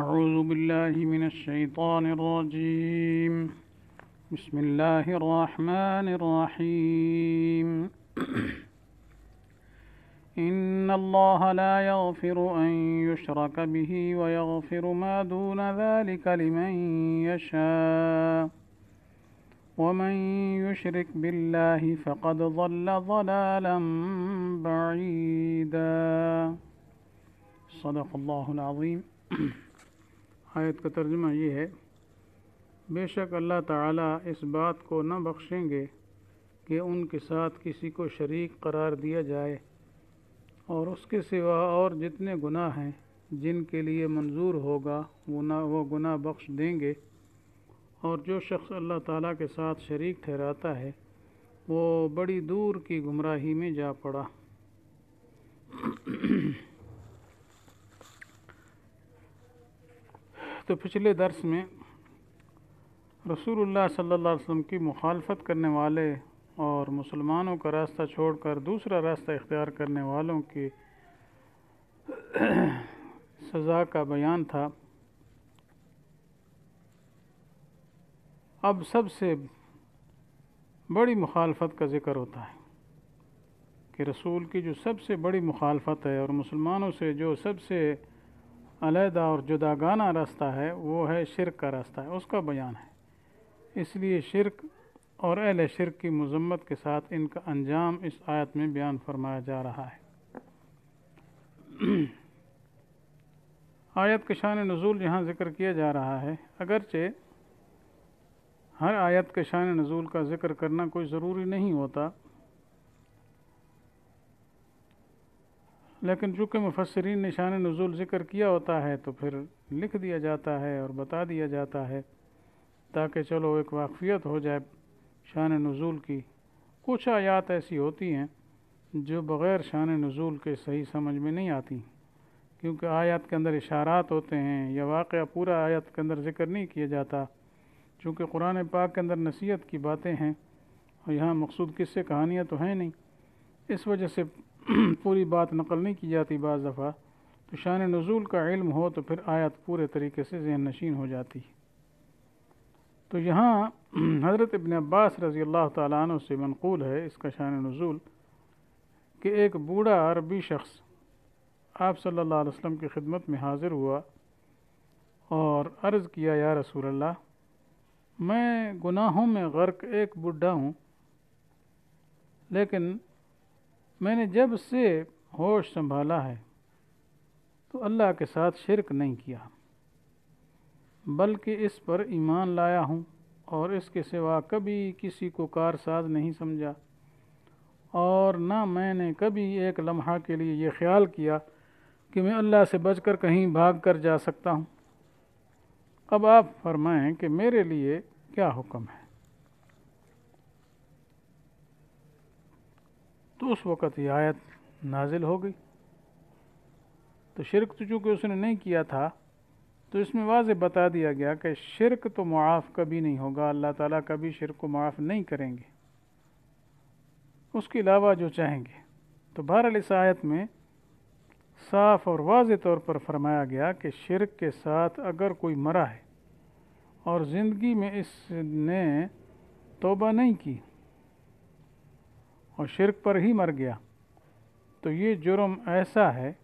أعوذ بالله من الشيطان الرجيم بسم الله الرحمن الرحيم إن الله لا يغفر أن يشرك به ويغفر ما دون ذلك لمن يشاء ومن يشرك بالله فقد ضل ضلالا بعيدا صدق الله العظيم आयत का तर्जमा ये है बेशक अल्लाह ताला इस बात को न बख्शेंगे कि उनके साथ किसी को शरीक करार दिया जाए और उसके सिवा और जितने गुनाह हैं जिनके लिए मंजूर होगा वो ना वो गुनाह बख्श देंगे और जो शख्स अल्लाह ताला के साथ शरीक ठहराता है वो बड़ी दूर की गुमराही में जा पड़ा तो पिछले दर्स में रसूलुल्लाह सल्लल्लाहु अलैहि वसल्लम की मुखालफत करने वाले और मुसलमानों का रास्ता छोड़कर दूसरा रास्ता इख्तियार करने वालों की सज़ा का बयान था अब सबसे बड़ी मुखालफत का ज़िक्र होता है कि रसूल की जो सबसे बड़ी मुखालफत है और मुसलमानों से जो सबसे अलहदा और जुदागाना रास्ता है वो है शिरक का रास्ता है उसका बयान है इसलिए शिरक और अहल शिरक की मजम्मत के साथ इनका अंजाम इस आयत में बयान फरमाया जा रहा है आयत के शान नज़ुल यहाँ ज़िक्र किया जा रहा है अगरचे हर आयत के शान नज़ुल का ज़िक्र करना कोई ज़रूरी नहीं होता लेकिन चूँकि मुफसरीन निशान नज़ुल ज़िक्र किया होता है तो फिर लिख दिया जाता है और बता दिया जाता है ताकि चलो एक वाकफियत हो जाए शान नज़ुल की कुछ आयात ऐसी होती हैं जो बग़ैर शान नज़ुल के सही समझ में नहीं आती क्योंकि आयत के अंदर इशारात होते हैं या वाक़ पूरा आयत के अंदर ज़िक्र नहीं किया जाता चूँकि कुरान पाक के अंदर नसीहत की बातें हैं और यहाँ मकसूद किस्से कहानियाँ तो हैं नहीं इस वजह से पूरी बात नकल नहीं की जाती बाज़ दफ़ा तो शान नज़ुल का इल्म हो तो फिर आयत पूरे तरीके से जहन नशीन हो जाती तो यहाँ हज़रत इबन अब्बास रज़ी अल्लाह तु से मनकूल है इसका शान नजूल कि एक बूढ़ा अरबी शख्स आप सल्लल्लाहु अलैहि की खिदमत में हाज़िर हुआ और अर्ज़ किया या रसूल्ला मैं गुनाहों में गर्क एक बुढ़ा हूँ लेकिन मैंने जब से होश संभाला है तो अल्लाह के साथ शिरक नहीं किया बल्कि इस पर ईमान लाया हूँ और इसके सिवा कभी किसी को कारसाज नहीं समझा और ना मैंने कभी एक लम्हा के लिए ये ख्याल किया कि मैं अल्लाह से बचकर कहीं भाग कर जा सकता हूँ अब आप फरमाएं कि मेरे लिए क्या हुक्म है तो उस वक़्त यह आयत नाजिल हो गई तो शिरक तो चूँकि उसने नहीं किया था तो इसमें वाज बता दिया गया कि शिरक तो मुआफ़ कभी नहीं होगा अल्लाह ताला कभी शिरक को मुआफ़ नहीं करेंगे उसके अलावा जो चाहेंगे तो बहर इस आयत में साफ और वाज तौर पर फरमाया गया कि शिरक के साथ अगर कोई मरा है और ज़िंदगी में इसने तोबा नहीं की और शिरक पर ही मर गया तो ये जुर्म ऐसा है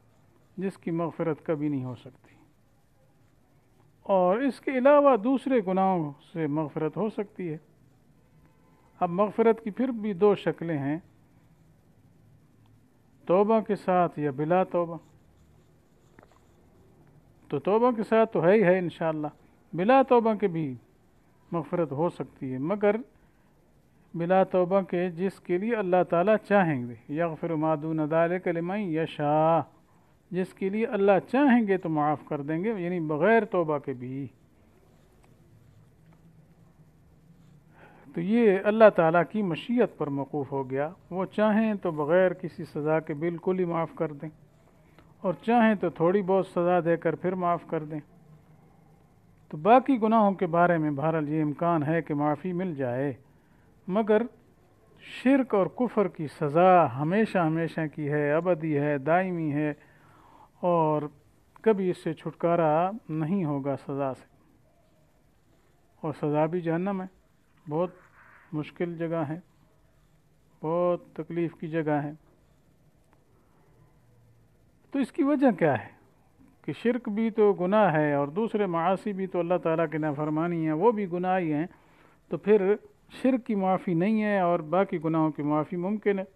जिसकी मगफरत कभी नहीं हो सकती और इसके अलावा दूसरे गुनाहों से मगफरत हो सकती है अब मगफरत की फिर भी दो शक्लें हैं तोबा के साथ या बिला तोबा तो तोबा के साथ तो है ही है इन बिला तोबा के भी मगफरत हो सकती है मगर बिला तोबा के जिसके लिए अल्लाह ताला चाहेंगे फिर मादू नदाल कलमई यशा जिसके लिए अल्लाह चाहेंगे तो माफ़ कर देंगे यानी बग़ैर तोबा के भी तो ये अल्लाह ताला की मशीयत पर मौकूफ़ हो गया वो चाहें तो बग़ैर किसी सज़ा के बिल्कुल ही माफ़ कर दें और चाहें तो थोड़ी बहुत सज़ा देकर फिर माफ़ कर दें तो बाकी गुनाहों के बारे में बहरहाल ये इम्कान है कि माफ़ी मिल जाए मगर शिरक और कुफर की सज़ा हमेशा हमेशा की है अबदी है दायमी है और कभी इससे छुटकारा नहीं होगा सज़ा से और सज़ा भी जहन्नम है बहुत मुश्किल जगह है बहुत तकलीफ़ की जगह है तो इसकी वजह क्या है कि शिरक भी तो गुनाह है और दूसरे मासी भी तो अल्लाह ताला के नाफरमानी है वो भी गुनाह ही हैं तो फिर शिर की माफ़ी नहीं है और बाकी गुनाहों की माफ़ी मुमकिन है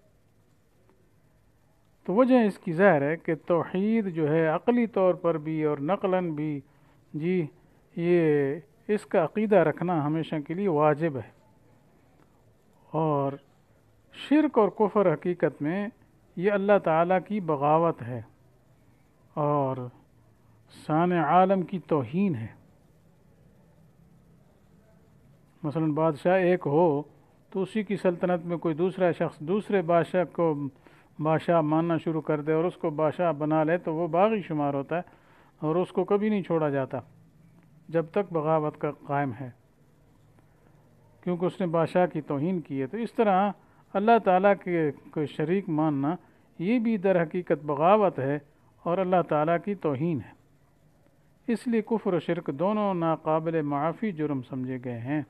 तो वजह इसकी ज़ाहिर है कि तोहद जो है अकली तौर पर भी और नकलन भी जी ये इसका अकीदा रखना हमेशा के लिए वाजिब है और शिरक और कुफर हकीकत में ये अल्लाह ताला की बगावत है और सान आलम की तोहन है मसलन बादशाह एक हो तो उसी की सल्तनत में कोई दूसरा शख्स दूसरे बादशाह को बादशाह मानना शुरू कर दे और उसको बादशाह बना ले तो वो बागी शुमार होता है और उसको कभी नहीं छोड़ा जाता जब तक बगावत का कायम है क्योंकि उसने बादशाह की तोहन की है तो इस तरह अल्लाह ताला के को शरीक मानना ये भी दर हकीकत बगावत है और अल्लाह ताला की तोहन है इसलिए कुफ्र और शिरक दोनों नाकबिल माफ़ी जुर्म समझे गए हैं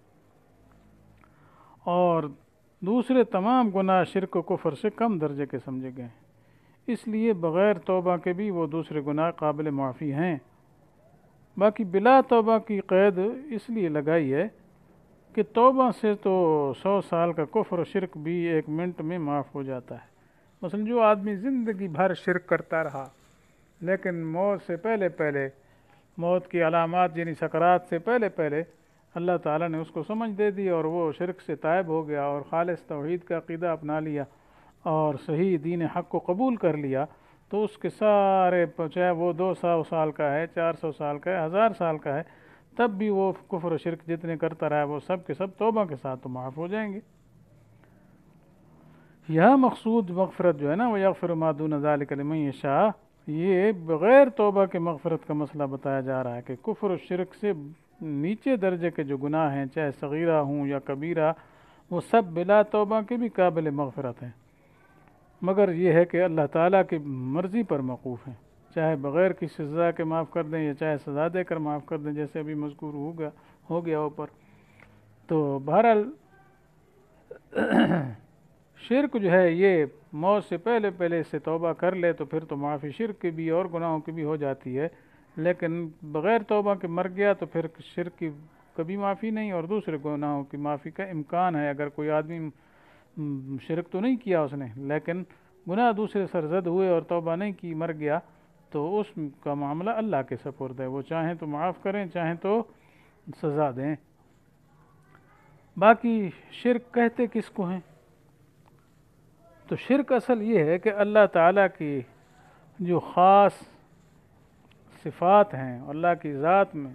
और दूसरे तमाम गुनाह शिरक कुफर से कम दर्जे के समझे गए हैं इसलिए बग़ैर तोबा के भी वो दूसरे गुनाह काबिल माफ़ी हैं बाकी बिला तोबा की कैद इसलिए लगाई है कि तोबा से तो सौ साल का कुफर शिरक भी एक मिनट में माफ़ हो जाता है मसलन जो आदमी ज़िंदगी भर शिरक करता रहा लेकिन मौत से पहले पहले मौत की अलामत यानी सकरात से पहले पहले अल्लाह ताला ने उसको समझ दे दी और वो शिरक से तायब हो गया और ख़ालस तोहद का अक़ीदा अपना लिया और सही दीन हक़ को कबूल कर लिया तो उसके सारे चाहे वो दो सौ साल का है चार सौ साल का है हज़ार साल का है तब भी वो कुफर शिरक जितने करता रहा है वो सब के सब तोबा के साथ तो माफ़ हो जाएंगे यह मकसूद मगफरत जो है ना वह यकफर नज़ाल ज़ालिकलम शाह ये बग़ैर तोबा के मगफरत का मसला बताया जा रहा है कि कुफर शिरक से नीचे दर्जे के जो गुनाह हैं चाहे सगीरा हों या कबीरा वो सब बिला तोबा के भी काबिल मगफरत हैं मगर ये है कि अल्लाह ताला की मर्ज़ी पर मौकूफ़ हैं चाहे बग़ैर किसी सज़ा के माफ़ कर दें या चाहे सज़ा देकर माफ़ कर दें जैसे अभी मजकूर होगा हो गया ऊपर तो बहरहाल शिरक जो है ये मौत से पहले पहले इससे तौबा कर ले तो फिर तो माफ़ी शिरक की भी और गुनाहों की भी हो जाती है लेकिन बग़ैर तोबा के मर गया तो फिर शिर की कभी माफ़ी नहीं और दूसरे गुनाहों की माफ़ी का इम्कान है अगर कोई आदमी शिरक तो नहीं किया उसने लेकिन गुनाह दूसरे सरजद हुए और तोबा नहीं की मर गया तो उसका मामला अल्लाह के सपुर्द है वो चाहें तो माफ़ करें चाहें तो सज़ा दें बाकी शिरक कहते किसको हैं तो शिरक असल ये है कि अल्लाह ताला की जो ख़ास सिफ़ात हैं अल्लाह की ज़ात में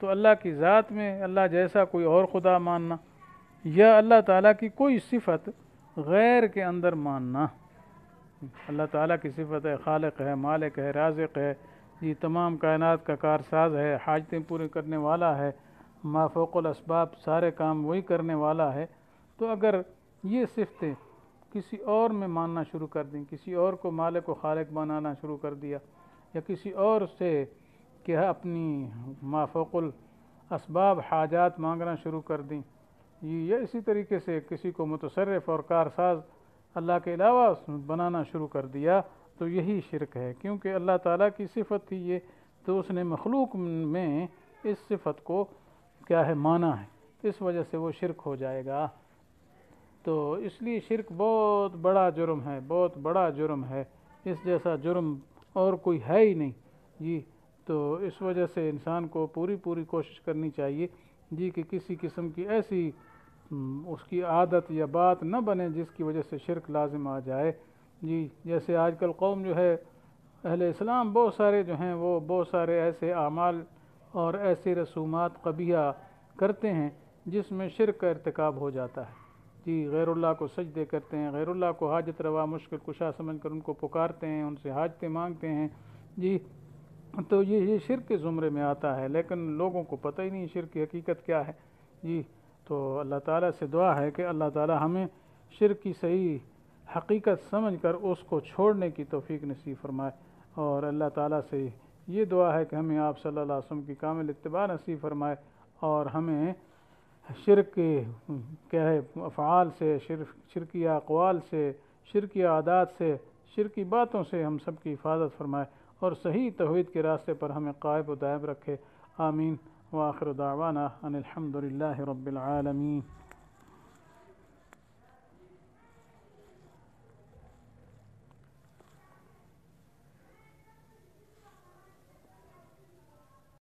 तो अल्लाह की ज़ात में अल्लाह जैसा कोई और खुदा मानना या अल्लाह ताला की कोई सिफत गैर के अंदर मानना अल्लाह ताला की सिफत है खालक है मालिक है राजिक है ये तमाम कायनात का कारसाज है हाजतें पूरी करने वाला है माफोकल इसबाब सारे काम वही करने वाला है तो अगर ये सिफतें किसी और में मानना शुरू कर दें किसी और को मालिक व खालक बनाना शुरू कर दिया या किसी और से कि अपनी माफोकुल इसबाब हाजात मांगना शुरू कर दी ये इसी तरीके से किसी को मुतसरफ और कारसाज अल्लाह के अलावा बनाना शुरू कर दिया तो यही शिरक है क्योंकि अल्लाह ताला की सिफत थी ये तो उसने मखलूक में इस सिफत को क्या है माना है इस वजह से वो शिरक हो जाएगा तो इसलिए शिरक बहुत बड़ा जुर्म है बहुत बड़ा जुर्म है इस जैसा जुर्म और कोई है ही नहीं जी तो इस वजह से इंसान को पूरी पूरी कोशिश करनी चाहिए जी कि किसी किस्म की ऐसी हम्म, उसकी आदत या बात न बने जिसकी वजह से शिरक लाजिम आ जाए जी जैसे आजकल कौम जो है अहले इस्लाम बहुत सारे जो हैं वो बहुत सारे ऐसे अमाल और ऐसे रसूमात कबिया करते हैं जिसमें शिरक का इरतकब हो जाता है जी गैरुल्ला को सजदे करते हैं गैरुल्ला को हाजत रवा मुश्किल कुशा समझ कर उनको पुकारते हैं उनसे हाजतें मांगते हैं जी तो ये ये शिर के ज़ुमरे में आता है लेकिन लोगों को पता ही नहीं शिर की हकीकत क्या है जी तो अल्लाह ताला से दुआ है कि अल्लाह ताला हमें शिर की सही हकीकत समझकर उसको छोड़ने की तोफ़ी नसीब फरमाए और अल्लाह ताला से ये दुआ है कि हमें आप सल्लल्लाहु अलैहि वसल्लम की कामिल इत्तबा नसीब फरमाए और हमें शिरक के क्या है अफ़ाल से शिर शिरकी अकवाल से शिरकी आदात से शिरकी बातों से हम सब की हिफाजत फरमाए और सही तोहद के रास्ते पर हमें कायब दायब रखे आमीन आखिर दावाना अनिलहमदिल्ला रबालमी